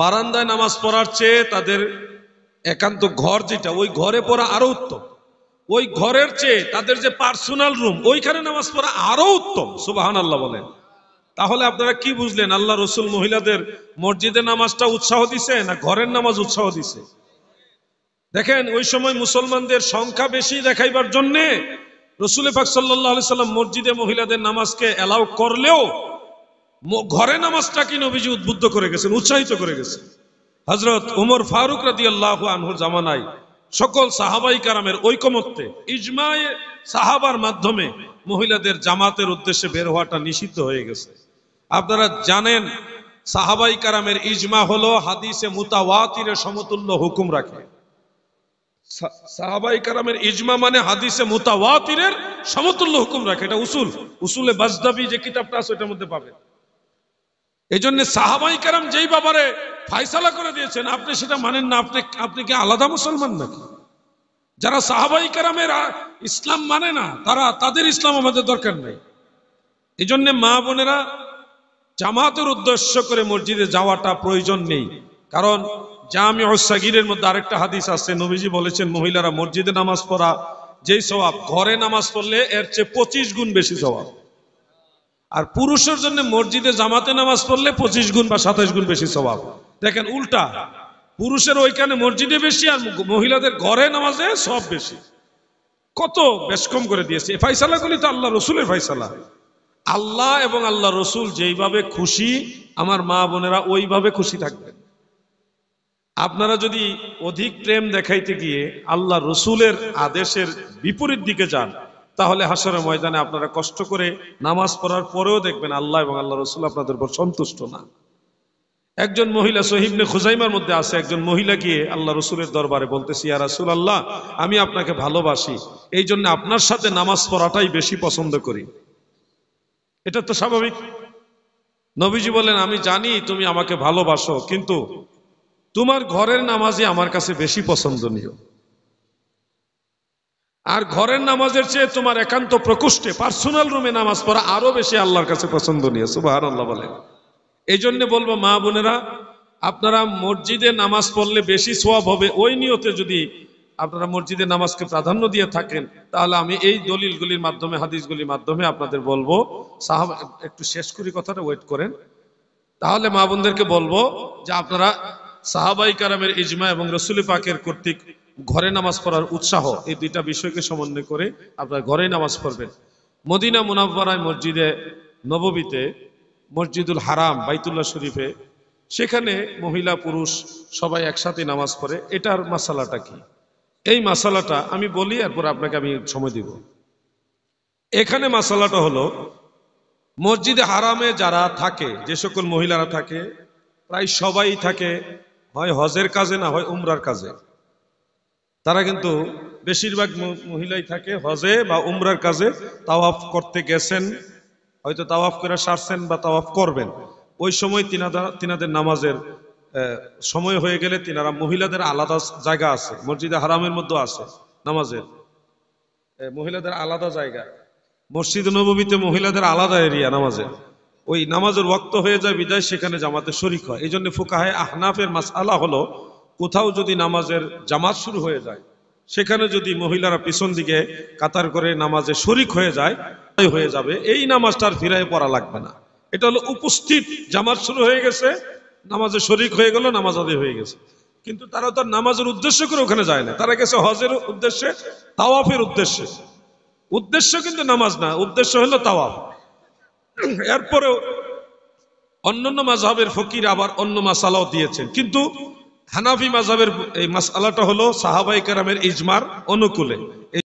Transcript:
বারান্দায় নামাজ পড়ার চেয়ে তাদের একান্ত ঘর যেটা ওই ঘরে পড়া আরো উত্তম ওই ঘরের চেয়ে তাদের যে পার্সোনাল রুম ওইখানে নামাজ পড়া আরো উত্তম সুবাহান আল্লাহ বলেন তাহলে আপনারা কি বুঝলেন আল্লাহ রসুল মহিলাদের মসজিদে নামাজটা উৎসাহ দিছে না ঘরের নামাজ উৎসাহ দিছে দেখেন ওই সময় মুসলমানদের সংখ্যা বেশি দেখাইবার জন্যে রসুল পাক সাল্লাহ সাল্লাম মসজিদে মহিলাদের নামাজকে অ্যালাউ করলেও ঘরে কি নবীজি উদ্বুদ্ধ করে গেছেন উৎসাহিত করে গেছেন হজরত উমর ফারুক রাজি আল্লাহ আনহুর জামানায় সকল সাহাবাই কারামের ঐকমত্যে ইজমায় সাহাবার মাধ্যমে মহিলাদের জামাতের উদ্দেশ্যে বের হওয়াটা নিষিদ্ধ হয়ে গেছে আপনারা জানেন সাহাবাই কারামের ইজমা হল হাদিসে মুতাওয়াতিরের সমতুল্য হুকুম রাখে সাহাবাই কারামের ইজমা মানে হাদিসে মুতাওয়াতিরের সমতুল্য হুকুম রাখে এটা উসুল উসুলে বাজদাবি যে কিতাবটা আছে ওটার মধ্যে পাবে এই জন্য সাহাবাই কারাম যেই ব্যাপারে ফাইসলা করে দিয়েছেন আপনি সেটা মানেন না আপনি আপনি কি আলাদা মুসলমান নাকি যারা সাহাবাই কারামের ইসলাম মানে না তারা তাদের ইসলাম আমাদের দরকার নেই এই জন্য মা বোনেরা জামাতের উদ্দেশ্য করে মসজিদে যাওয়াটা প্রয়োজন নেই কারণ জামি সাগিরের মধ্যে আরেকটা হাদিস আছে নবীজি বলেছেন মহিলারা মসজিদে নামাজ পড়া যেই স্বভাব ঘরে নামাজ পড়লে এর চেয়ে পঁচিশ গুণ বেশি স্বভাব আর পুরুষের জন্য মসজিদে জামাতে নামাজ পড়লে পঁচিশ গুণ বা সাতাশ গুণ বেশি স্বভাব দেখেন উল্টা পুরুষের ওইখানে মসজিদে বেশি আর মহিলাদের ঘরে নামাজে সব বেশি কত বেশ কম করে দিয়েছে ফাইসালাগুলি তো আল্লাহ রসুলের ফাইসালা আল্লাহ এবং আল্লাহ রসুল যেইভাবে খুশি আমার মা বোনেরা ওইভাবে খুশি থাকবেন আপনারা যদি অধিক প্রেম দেখাইতে গিয়ে আল্লাহ রসুলের আদেশের বিপরীত দিকে যান তাহলে হাসরের ময়দানে আপনারা কষ্ট করে নামাজ পড়ার পরেও দেখবেন আল্লাহ এবং আল্লাহ রসুল আপনাদের উপর সন্তুষ্ট না একজন মহিলা সহিবনে খুজাইমার মধ্যে আছে একজন মহিলা গিয়ে আল্লাহ রসুলের দরবারে বলতেছি আর রসুল আল্লাহ আমি আপনাকে ভালোবাসি এই জন্য আপনার সাথে নামাজ পড়াটাই বেশি পছন্দ করি এটা তো স্বাভাবিক নবীজি বলেন আমি জানি তুমি আমাকে ভালোবাসো কিন্তু তোমার ঘরের নামাজই আমার কাছে বেশি পছন্দনীয় আর ঘরের নামাজের চেয়ে তোমার একান্ত প্রকোষ্ঠে পার্সোনাল রুমে নামাজ পড়া আরো বেশি আল্লাহর কাছে নিয়ে সুবাহান আল্লাহ বলেন এই জন্য বলবো মা বোনেরা আপনারা মসজিদে নামাজ পড়লে বেশি সোয়াব হবে ওই নিয়তে যদি আপনারা মসজিদে নামাজকে প্রাধান্য দিয়ে থাকেন তাহলে আমি এই দলিলগুলির মাধ্যমে হাদিসগুলির মাধ্যমে আপনাদের বলবো সাহাব একটু শেষ করি কথাটা ওয়েট করেন তাহলে মা বোনদেরকে বলবো যে আপনারা সাহাবাই কারামের ইজমা এবং রসুলি পাকের কর্তৃক ঘরে নামাজ পড়ার উৎসাহ এই দুইটা বিষয়কে সমন্বয় করে আপনার ঘরে নামাজ পড়বেন মদিনা মুনাফরায় মসজিদে নববীতে মসজিদুল হারাম বাইতুল্লাহ শরীফে সেখানে মহিলা পুরুষ সবাই একসাথে নামাজ পড়ে এটার মশালাটা কি এই মশালাটা আমি বলি এরপর আপনাকে আমি সময় দিব এখানে মশালাটা হলো মসজিদে হারামে যারা থাকে যে সকল মহিলারা থাকে প্রায় সবাই থাকে হয় হজের কাজে না হয় উমরার কাজে তারা কিন্তু বেশিরভাগ মহিলাই থাকে হজে বা উমরার কাজে তাওয়াফ করতে গেছেন হয়তো তাওয়াফ করে সারছেন বা তাওয়াফ করবেন ওই সময় তিনাদের তিনাদের নামাজের সময় হয়ে গেলে তিনারা মহিলাদের আলাদা জায়গা আছে মসজিদে হারামের মধ্যে আছে নামাজের মহিলাদের আলাদা জায়গা মসজিদ নবমীতে মহিলাদের আলাদা এরিয়া নামাজের ওই নামাজের রক্ত হয়ে যায় বিদায় সেখানে জামাতে শরিক হয় এই জন্য ফুকাহে আহনাফের মাস আলা হলো কোথাও যদি নামাজের জামাত শুরু হয়ে যায় সেখানে যদি মহিলারা পিছন দিকে কাতার করে নামাজে শরিক হয়ে যায় হয়ে যাবে এই নামাজটা আর ফিরায় পড়া লাগবে না এটা হলো উপস্থিত জামাত শুরু হয়ে গেছে নামাজে শরিক হয়ে গেল নামাজ আদি হয়ে গেছে কিন্তু তারা তার নামাজের উদ্দেশ্য করে ওখানে যায় না তারা গেছে হজের উদ্দেশ্যে তাওয়াফের উদ্দেশ্যে উদ্দেশ্য কিন্তু নামাজ না উদ্দেশ্য হলো তাওয়াফ এরপরেও অন্যান্য মাঝহের ফকির আবার অন্য মাসালাও দিয়েছেন কিন্তু হানাফি মাজাবের এই মাসালাটা হলো সাহাবাই কারামের ইজমার অনুকূলে